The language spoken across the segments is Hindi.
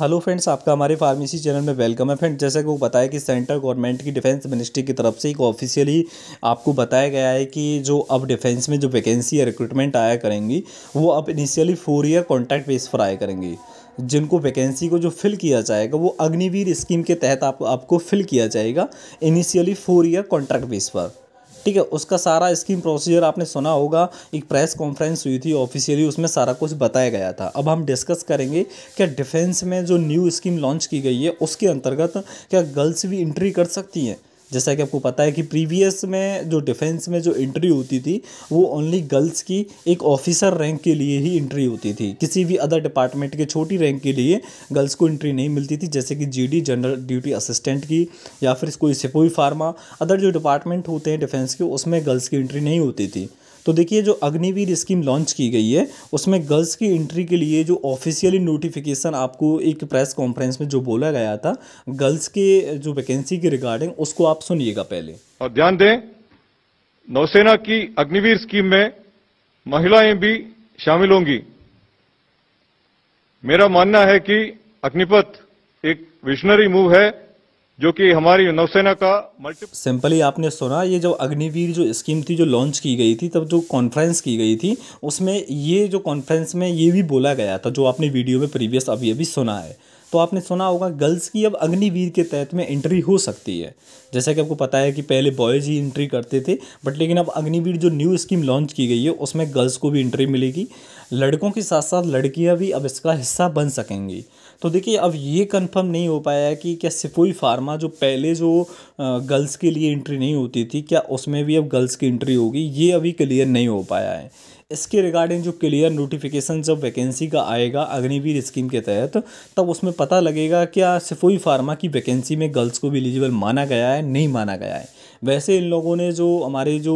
हेलो फ्रेंड्स आपका हमारे फार्मेसी चैनल में वेलकम है फ्रेंड जैसा कि वो बताया कि सेंट्रल गवर्नमेंट की डिफेंस मिनिस्ट्री की तरफ से एक ऑफिशियली आपको बताया गया है कि जो अब डिफेंस में जो वैकेंसी या रिक्रूटमेंट आया करेंगी वो अब initially four year contract base पर आया करेंगी जिनको वैकेंसी को जो फिल किया जाएगा वो अग्निवीर स्कीम के तहत आप, आपको फिल किया जाएगा initially four year contract base पर ठीक है उसका सारा स्कीम प्रोसीजर आपने सुना होगा एक प्रेस कॉन्फ्रेंस हुई थी ऑफिशियली उसमें सारा कुछ बताया गया था अब हम डिस्कस करेंगे क्या डिफेंस में जो न्यू स्कीम लॉन्च की गई है उसके अंतर्गत क्या गर्ल्स भी इंट्री कर सकती हैं जैसा कि आपको पता है कि प्रीवियस में जो डिफेंस में जो इंट्री होती थी वो ओनली गर्ल्स की एक ऑफिसर रैंक के लिए ही इंट्री होती थी किसी भी अदर डिपार्टमेंट के छोटी रैंक के लिए गर्ल्स को इंट्री नहीं मिलती थी जैसे कि जी जनरल ड्यूटी असिस्टेंट की या फिर कोई सिपोई फार्मा अदर जो डिपार्टमेंट होते हैं डिफेंस के उसमें गर्ल्स की इंट्री नहीं होती थी तो देखिए जो अग्निवीर स्कीम लॉन्च की गई है उसमें गर्ल्स की एंट्री के लिए जो ऑफिशियली नोटिफिकेशन आपको एक प्रेस कॉन्फ्रेंस में जो बोला गया था गर्ल्स के जो वैकेंसी के रिगार्डिंग उसको आप आप सुनिएगा पहले और ध्यान दें नौसेना की अग्निवीर स्कीम में महिलाएं भी शामिल होंगी मेरा मानना है कि अग्निपथ एक विशनरी मूव है जो कि हमारी नौसेना का मल्टी सिंपली आपने सुना ये जो अग्निवीर जो स्कीम थी जो लॉन्च की गई थी तब जो कॉन्फ्रेंस की गई थी उसमें ये जो कॉन्फ्रेंस में ये भी बोला गया था जो आपने वीडियो में प्रीवियस अभी अभी सुना है तो आपने सुना होगा गर्ल्स की अब अग्निवीर के तहत में एंट्री हो सकती है जैसा कि आपको पता है कि पहले बॉयज़ ही एंट्री करते थे बट लेकिन अब अग्निवीर जो न्यू स्कीम लॉन्च की गई है उसमें गर्ल्स को भी एंट्री मिलेगी लड़कों के साथ साथ लड़कियाँ भी अब इसका हिस्सा बन सकेंगी तो देखिए अब ये कंफर्म नहीं हो पाया है कि क्या सिपोई फार्मा जो पहले जो गर्ल्स के लिए इंट्री नहीं होती थी क्या उसमें भी अब गर्ल्स की इंट्री होगी ये अभी क्लियर नहीं हो पाया है इसके रिगार्डिंग जो क्लियर नोटिफिकेशन जब वैकेंसी का आएगा अग्निवीर स्कीम के तहत तब उसमें पता लगेगा क्या सिफोई फार्मा की वैकेंसी में गर्ल्स को भी एलिजिबल माना गया है नहीं माना गया है वैसे इन लोगों ने जो हमारे जो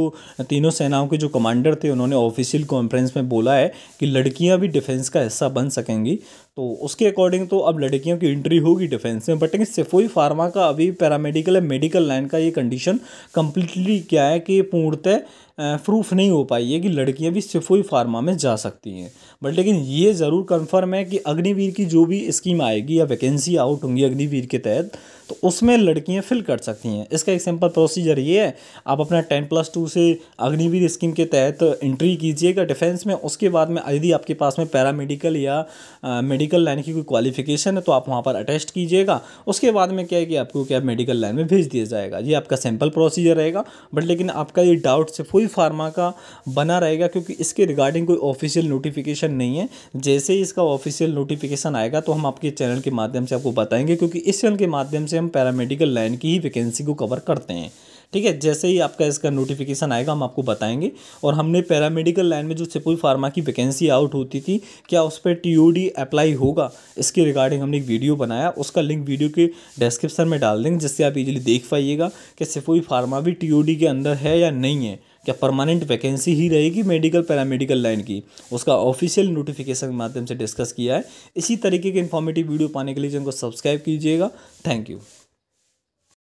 तीनों सेनाओं के जो कमांडर थे उन्होंने ऑफिशियल कॉन्फ्रेंस में बोला है कि लड़कियां भी डिफेंस का हिस्सा बन सकेंगी तो उसके अकॉर्डिंग तो अब लड़कियों की एंट्री होगी डिफेंस में बट लेकिन सिफोई फार्मा का अभी पैरामेडिकल या मेडिकल लाइन का ये कंडीशन कम्प्लीटली क्या है कि पूर्णतः प्रूफ नहीं हो पाई है कि लड़कियां भी सिफोई फार्मा में जा सकती हैं बट लेकिन ये ज़रूर कंफर्म है कि अग्निवीर की जो भी स्कीम आएगी या वैकेंसी आउट होंगी अग्निवीर के तहत तो उसमें लड़कियाँ फिल कर सकती हैं इसका एक सिंपल प्रोसीजर ये है आप अपना टेन प्लस टू से अग्निवीर स्कीम के तहत एंट्री कीजिएगा डिफेंस में उसके बाद में यदि आपके पास में पैरामेडिकल या मेडिकल लाइन की कोई क्वालिफिकेशन है तो आप वहाँ पर अटेस्ट कीजिएगा उसके बाद में क्या है कि आपको क्या मेडिकल लाइन में भेज दिया जाएगा ये आपका सिंपल प्रोसीजर रहेगा बट लेकिन आपका ये डाउट से फुल फार्मा का बना रहेगा क्योंकि इसके रिगार्डिंग कोई ऑफिशियल नोटिफिकेशन नहीं है जैसे ही इसका ऑफिशियल नोटिफिकेशन आएगा तो हम आपके चैनल के माध्यम से आपको बताएंगे क्योंकि इस चैनल के माध्यम से से हम पैरामेडिकल लाइन की ही वैकेंसी को कवर करते हैं ठीक है जैसे ही आपका इसका नोटिफिकेशन आएगा हम आपको बताएंगे और हमने पैरामेडिकल लाइन में जो सिपुल फार्मा की वैकेंसी आउट होती थी क्या उस पर टी अप्लाई होगा इसके रिगार्डिंग हमने एक वीडियो बनाया उसका लिंक वीडियो के डिस्क्रिप्शन में डाल देंगे जिससे आप इजीली देख पाइएगा कि सिपुल फार्मा भी टी के अंदर है या नहीं है क्या परमानेंट वैकेंसी ही रहेगी मेडिकल पैरामेडिकल लाइन की उसका ऑफिशियल नोटिफिकेशन के माध्यम से डिस्कस किया है इसी तरीके के इन्फॉर्मेटिव वीडियो पाने के लिए चैनल को सब्सक्राइब कीजिएगा थैंक यू